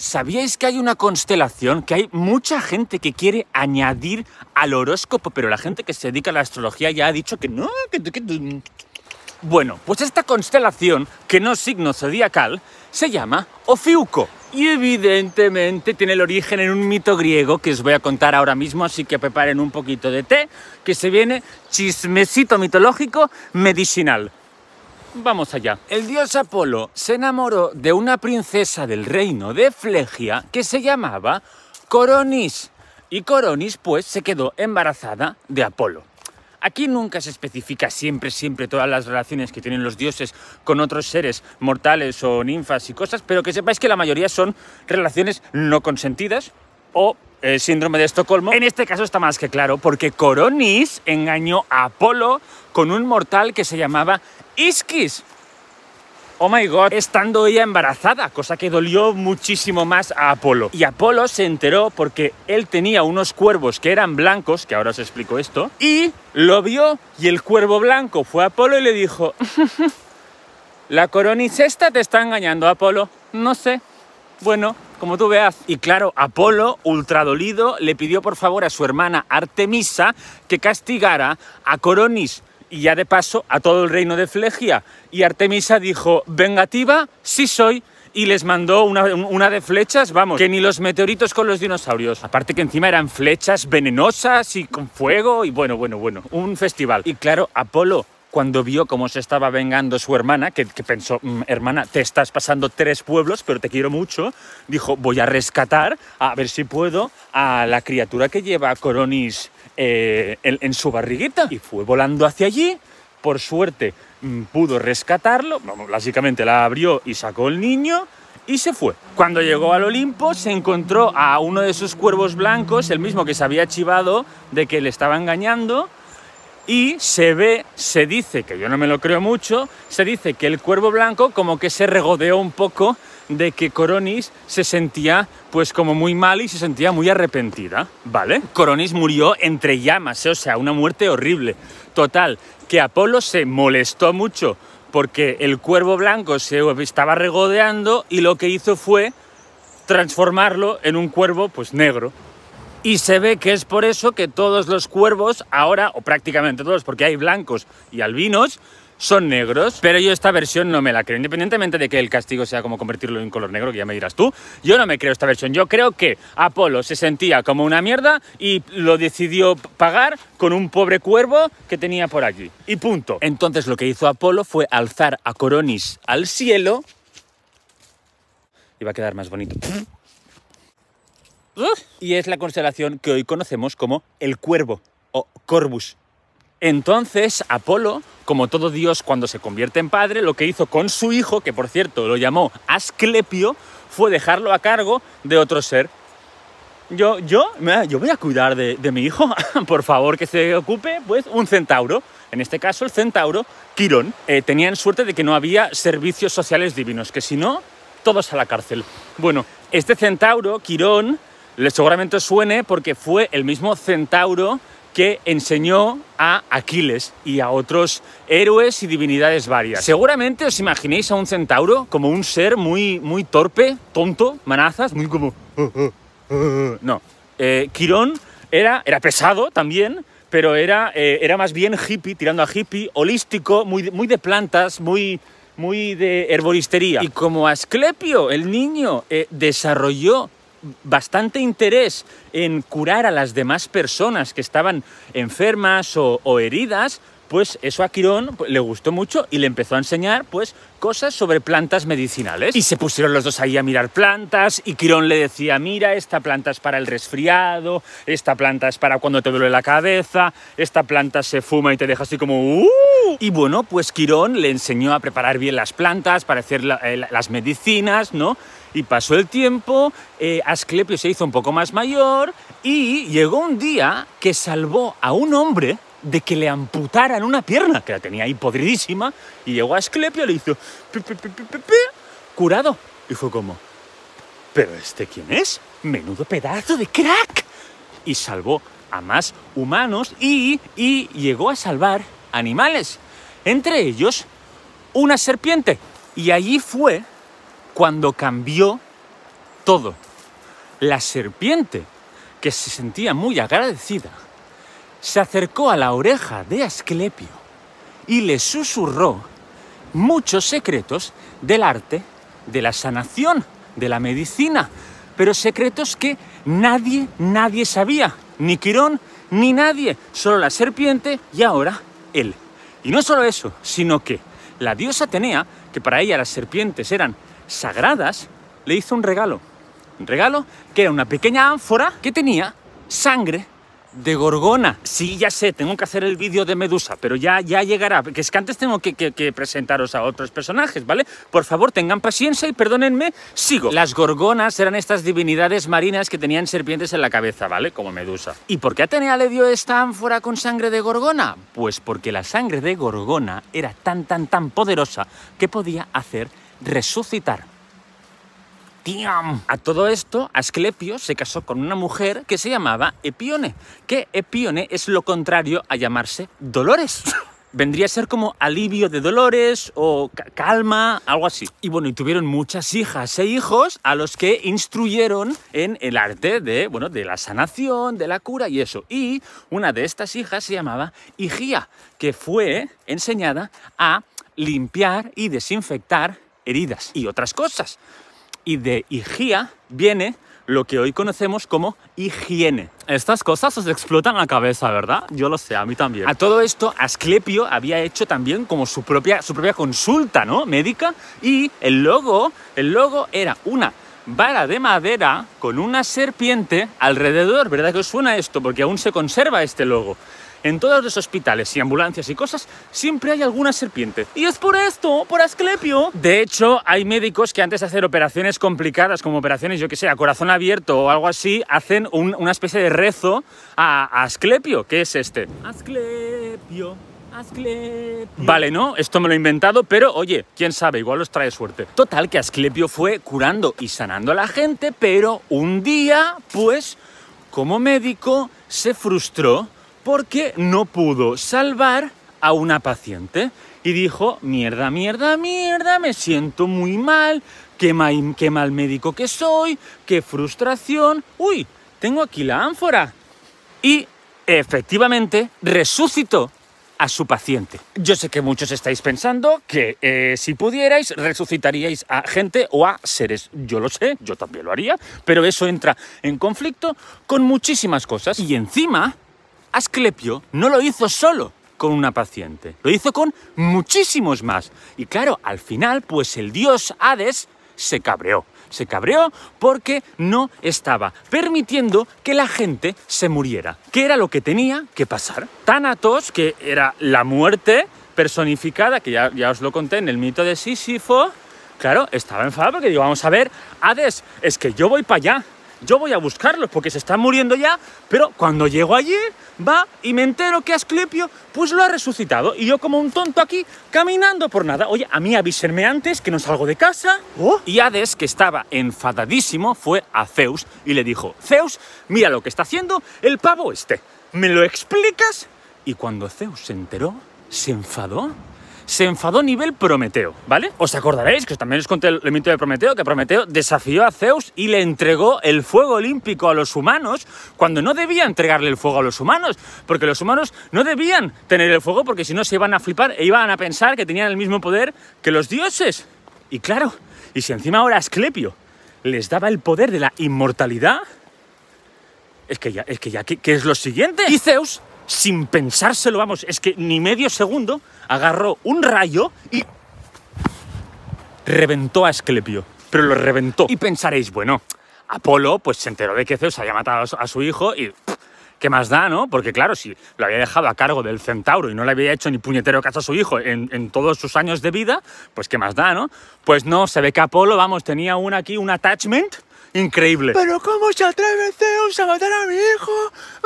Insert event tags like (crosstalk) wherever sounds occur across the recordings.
¿Sabíais que hay una constelación, que hay mucha gente que quiere añadir al horóscopo, pero la gente que se dedica a la astrología ya ha dicho que no, bueno, pues esta constelación, que no es signo zodiacal, se llama Ofiuco. Y evidentemente tiene el origen en un mito griego que os voy a contar ahora mismo, así que preparen un poquito de té, que se viene chismecito mitológico medicinal. Vamos allá. El dios Apolo se enamoró de una princesa del reino de Flegia que se llamaba Coronis. Y Coronis, pues, se quedó embarazada de Apolo. Aquí nunca se especifica siempre, siempre todas las relaciones que tienen los dioses con otros seres mortales o ninfas y cosas, pero que sepáis que la mayoría son relaciones no consentidas o el eh, síndrome de Estocolmo. En este caso está más que claro, porque Coronis engañó a Apolo con un mortal que se llamaba Iskis. Oh my god, estando ella embarazada, cosa que dolió muchísimo más a Apolo. Y Apolo se enteró porque él tenía unos cuervos que eran blancos, que ahora os explico esto, y lo vio y el cuervo blanco fue a Apolo y le dijo, (laughs) la coronis esta te está engañando, Apolo. No sé. Bueno, como tú veas. Y claro, Apolo, ultradolido, le pidió por favor a su hermana Artemisa que castigara a Coronis y ya de paso a todo el reino de Flegia. Y Artemisa dijo, vengativa, sí soy, y les mandó una, una, de flechas, vamos, que ni los meteoritos con los dinosaurios. Aparte que encima eran flechas venenosas y con fuego y bueno, bueno, bueno, un festival. Y claro, Apolo cuando vio cómo se estaba vengando su hermana, que, pensó, mm, hermana, te estás pasando tres pueblos, pero te quiero mucho, dijo, voy a rescatar, a ver si puedo, a la criatura que lleva Coronis eh, en, su barriguita. Y fue volando hacia allí, por suerte mm, pudo rescatarlo, básicamente la abrió y sacó el niño y se fue. Cuando llegó al Olimpo se encontró a uno de sus cuervos blancos, el mismo que se había chivado de que le estaba engañando, y se ve, se dice, que yo no me lo creo mucho, se dice que el cuervo blanco como que se regodeó un poco de que Coronis se sentía pues como muy mal y se sentía muy arrepentida, ¿vale? Coronis murió entre llamas, ¿eh? o sea, una muerte horrible. Total, que Apolo se molestó mucho porque el cuervo blanco se estaba regodeando y lo que hizo fue transformarlo en un cuervo pues negro. Y se ve que es por eso que todos los cuervos ahora, o prácticamente todos, porque hay blancos y albinos, son negros, pero yo esta versión no me la creo, independientemente de que el castigo sea como convertirlo en color negro, que ya me dirás tú, yo no me creo esta versión, yo creo que Apolo se sentía como una mierda y lo decidió pagar con un pobre cuervo que tenía por allí. y punto. Entonces lo que hizo Apolo fue alzar a Coronis al cielo, y va a quedar más bonito y es la constelación que hoy conocemos como el Cuervo o Corvus. Entonces, Apolo, como todo dios cuando se convierte en padre, lo que hizo con su hijo, que por cierto lo llamó Asclepio, fue dejarlo a cargo de otro ser. Yo, yo, yo voy a cuidar de, mi hijo, (laughs) por favor, que se ocupe, pues, un centauro. En este caso, el centauro, Quirón. Eh, tenían suerte de que no había servicios sociales divinos, que si no, todos a la cárcel. Bueno, este centauro, Quirón, seguramente suene porque fue el mismo Centauro que enseñó a Aquiles y a otros héroes y divinidades varias. Seguramente os imaginéis a un centauro como un ser muy, muy torpe, tonto, manazas, muy como... No. Eh, Quirón era, era pesado también, pero era, eh, era más bien hippie, tirando a hippie, holístico, muy, muy de plantas, muy, muy de herboristería. Y como Asclepio, el niño, eh, desarrolló bastante interés en curar a las demás personas que estaban enfermas o, heridas, pues eso a Quirón pues, le gustó mucho y le empezó a enseñar pues cosas sobre plantas medicinales. Y se pusieron los dos ahí a mirar plantas y Quirón le decía, mira, esta planta es para el resfriado, esta planta es para cuando te duele la cabeza, esta planta se fuma y te deja así como... ¡uh!". Y bueno, pues Quirón le enseñó a preparar bien las plantas para hacer eh, las medicinas, ¿no? Y pasó el tiempo, eh, Asclepio se hizo un poco más mayor y llegó un día que salvó a un hombre de que le amputaran una pierna, que la tenía ahí podridísima, y llegó a Asclepio y le hizo curado. Y fue como, ¿pero este quién es? Menudo pedazo de crack. Y salvó a más humanos y, y llegó a salvar animales, entre ellos una serpiente. Y allí fue cuando cambió todo. La serpiente, que se sentía muy agradecida, se acercó a la oreja de Asclepio y le susurró muchos secretos del arte, de la sanación, de la medicina, pero secretos que nadie, nadie sabía, ni Quirón, ni nadie, solo la serpiente y ahora él. Y no solo eso, sino que la diosa Atenea, que para ella las serpientes eran sagradas, le hizo un regalo. Un regalo que era una pequeña ánfora que tenía sangre de gorgona. Sí, ya sé, tengo que hacer el vídeo de Medusa, pero ya, ya llegará. Que es que antes tengo que, que, presentaros a otros personajes, ¿vale? Por favor, tengan paciencia y perdónenme, sigo. Las gorgonas eran estas divinidades marinas que tenían serpientes en la cabeza, ¿vale? Como Medusa. ¿Y por qué Atenea le dio esta ánfora con sangre de gorgona? Pues porque la sangre de gorgona era tan, tan, tan poderosa que podía hacer resucitar. A todo esto, Asclepio se casó con una mujer que se llamaba Epione, que Epione es lo contrario a llamarse Dolores. (laughs) Vendría a ser como alivio de dolores o calma, algo así. Y bueno, y tuvieron muchas hijas e hijos a los que instruyeron en el arte de, bueno, de la sanación, de la cura y eso. Y una de estas hijas se llamaba Higía, que fue enseñada a limpiar y desinfectar heridas y otras cosas. Y de higía viene lo que hoy conocemos como higiene. Estas cosas os explotan la cabeza, ¿verdad? Yo lo sé, a mí también. A todo esto, Asclepio había hecho también como su propia, su propia consulta, ¿no? Médica. Y el logo, el logo era una vara de madera con una serpiente alrededor. ¿Verdad que os suena esto? Porque aún se conserva este logo. En todos los hospitales y ambulancias y cosas siempre hay alguna serpiente. Y es por esto, por Asclepio. De hecho, hay médicos que antes de hacer operaciones complicadas, como operaciones, yo que sé, corazón abierto o algo así, hacen una especie de rezo a, a Asclepio, que es este. Asclepio. Asclepio. Vale, ¿no? Esto me lo he inventado, pero oye, quién sabe, igual os trae suerte. Total, que Asclepio fue curando y sanando a la gente, pero un día, pues, como médico, se frustró porque no pudo salvar a una paciente y dijo, mierda, mierda, mierda, me siento muy mal, qué, mal, qué mal médico que soy, qué frustración, uy, tengo aquí la ánfora. Y efectivamente resucitó a su paciente. Yo sé que muchos estáis pensando que eh, si pudierais resucitaríais a gente o a seres. Yo lo sé, yo también lo haría, pero eso entra en conflicto con muchísimas cosas. Y encima, Asclepio no lo hizo solo con una paciente, lo hizo con muchísimos más. Y claro, al final, pues el dios Hades se cabreó se cabreó porque no estaba permitiendo que la gente se muriera, que era lo que tenía que pasar. Tanatos, que era la muerte personificada, que ya, ya os lo conté en el mito de Sísifo, claro, estaba enfadado porque digo, vamos a ver, Hades, es que yo voy para allá, yo voy a buscarlos porque se están muriendo ya, pero cuando llego allí, va y me entero que Asclepio, pues lo ha resucitado. Y yo como un tonto aquí, caminando por nada. Oye, a mí avísenme antes que no salgo de casa. Oh. Y Hades, que estaba enfadadísimo, fue a Zeus y le dijo, Zeus, mira lo que está haciendo el pavo este. ¿Me lo explicas? Y cuando Zeus se enteró, se enfadó se enfadó nivel Prometeo, ¿vale? Os acordaréis que también os conté el, mito de Prometeo, que Prometeo desafió a Zeus y le entregó el fuego olímpico a los humanos cuando no debía entregarle el fuego a los humanos, porque los humanos no debían tener el fuego porque si no se iban a flipar e iban a pensar que tenían el mismo poder que los dioses. Y claro, y si encima ahora Asclepio les daba el poder de la inmortalidad, es que ya, es que ya, qué es lo siguiente? Y Zeus sin pensárselo, vamos, es que ni medio segundo, agarró un rayo y reventó a Esclepio. Pero lo reventó. Y pensaréis, bueno, Apolo pues se enteró de que Zeus había matado a su hijo y ¿qué más da, no? Porque claro, si lo había dejado a cargo del centauro y no le había hecho ni puñetero caso a su hijo en, todos sus años de vida, pues ¿qué más da, no? Pues no, se ve que Apolo, vamos, tenía aquí, un attachment increíble. Pero ¿cómo se atreve Zeus a matar a mi hijo?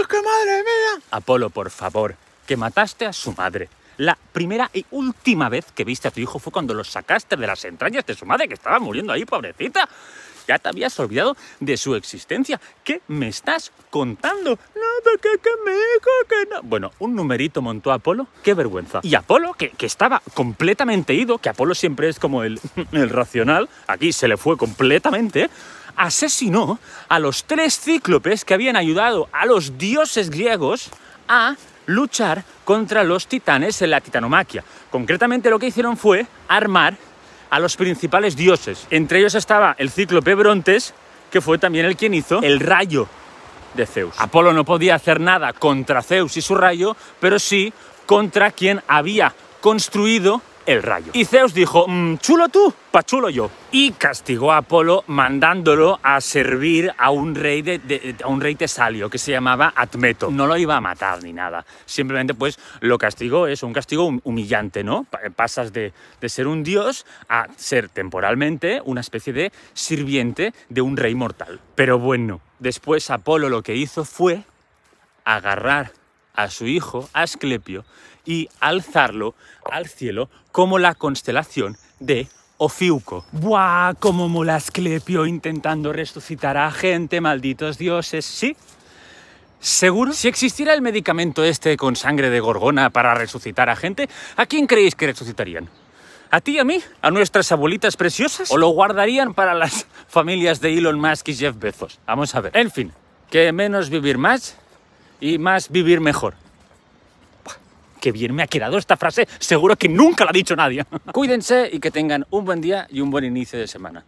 ¡Es que madre mía! Apolo, por favor, que mataste a su madre. La primera y última vez que viste a tu hijo fue cuando lo sacaste de las entrañas de su madre que estaba muriendo ahí, pobrecita. Ya te habías olvidado de su existencia. ¿Qué me estás contando? No, que, que mi hijo, que no. Bueno, un numerito montó Apolo. Qué vergüenza. Y Apolo, que, que estaba completamente ido, que Apolo siempre es como el, (laughs) el racional, aquí se le fue completamente. ¿eh? asesinó a los tres cíclopes que habían ayudado a los dioses griegos a luchar contra los titanes en la titanomaquia. Concretamente lo que hicieron fue armar a los principales dioses. Entre ellos estaba el cíclope Brontes, que fue también el quien hizo el rayo de Zeus. Apolo no podía hacer nada contra Zeus y su rayo, pero sí contra quien había construido rayo. Y Zeus dijo, mm, chulo tú, pa' chulo yo. Y castigó a Apolo mandándolo a servir a un rey de, a un rey tesalio que se llamaba Atmeto. No lo iba a matar ni nada. Simplemente pues lo castigó, es un castigo humillante, ¿no? Pasas de, de ser un dios a ser temporalmente una especie de sirviente de un rey mortal. Pero bueno, después Apolo lo que hizo fue agarrar a su hijo Asclepio y alzarlo al cielo como la constelación de Ofiuco. ¡Buah! Como mola intentando resucitar a gente, malditos dioses, ¿sí? ¿Seguro? Si existiera el medicamento este con sangre de gorgona para resucitar a gente, ¿a quién creéis que resucitarían? ¿A ti y a mí? ¿A nuestras abuelitas preciosas? ¿O lo guardarían para las familias de Elon Musk y Jeff Bezos? Vamos a ver. En fin, que menos vivir más y más vivir mejor qué bien me ha quedado esta frase, seguro que nunca la ha dicho nadie. Cuídense y que tengan un buen día y un buen inicio de semana.